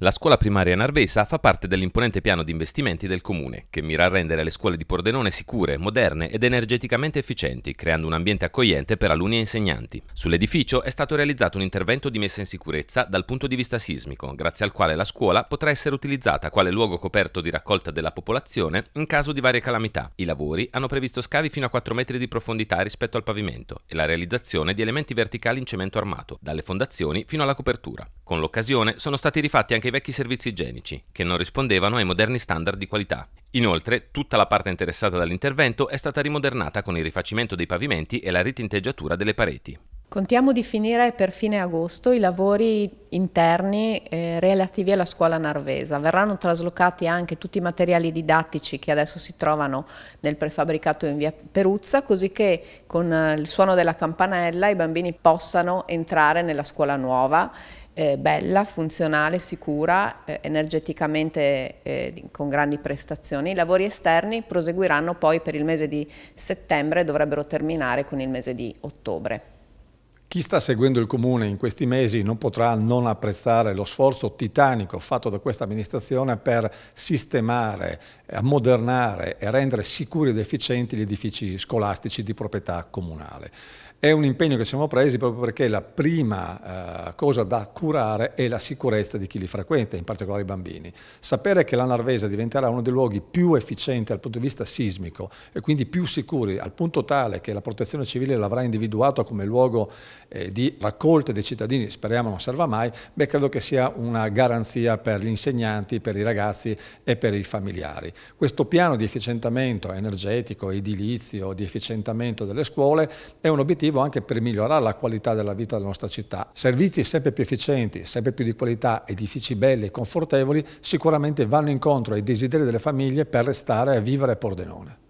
La scuola primaria narvesa fa parte dell'imponente piano di investimenti del comune, che mira a rendere le scuole di Pordenone sicure, moderne ed energeticamente efficienti, creando un ambiente accogliente per alunni e insegnanti. Sull'edificio è stato realizzato un intervento di messa in sicurezza dal punto di vista sismico, grazie al quale la scuola potrà essere utilizzata quale luogo coperto di raccolta della popolazione in caso di varie calamità. I lavori hanno previsto scavi fino a 4 metri di profondità rispetto al pavimento e la realizzazione di elementi verticali in cemento armato, dalle fondazioni fino alla copertura. Con l'occasione sono stati rifatti anche i vecchi servizi igienici, che non rispondevano ai moderni standard di qualità. Inoltre, tutta la parte interessata dall'intervento è stata rimodernata con il rifacimento dei pavimenti e la ritinteggiatura delle pareti. Contiamo di finire per fine agosto i lavori interni eh, relativi alla scuola narvesa. Verranno traslocati anche tutti i materiali didattici che adesso si trovano nel prefabbricato in via Peruzza, così che con eh, il suono della campanella i bambini possano entrare nella scuola nuova eh, bella, funzionale, sicura, eh, energeticamente eh, con grandi prestazioni. I lavori esterni proseguiranno poi per il mese di settembre e dovrebbero terminare con il mese di ottobre. Chi sta seguendo il Comune in questi mesi non potrà non apprezzare lo sforzo titanico fatto da questa amministrazione per sistemare, eh, ammodernare e rendere sicuri ed efficienti gli edifici scolastici di proprietà comunale. È un impegno che siamo presi proprio perché la prima eh, cosa da curare è la sicurezza di chi li frequenta, in particolare i bambini. Sapere che la Narvesa diventerà uno dei luoghi più efficienti dal punto di vista sismico e quindi più sicuri, al punto tale che la protezione civile l'avrà individuato come luogo eh, di raccolte dei cittadini, speriamo non serva mai, beh, credo che sia una garanzia per gli insegnanti, per i ragazzi e per i familiari. Questo piano di efficientamento energetico, edilizio, di efficientamento delle scuole è un obiettivo anche per migliorare la qualità della vita della nostra città. Servizi sempre più efficienti, sempre più di qualità, edifici belli e confortevoli sicuramente vanno incontro ai desideri delle famiglie per restare a vivere a Pordenone.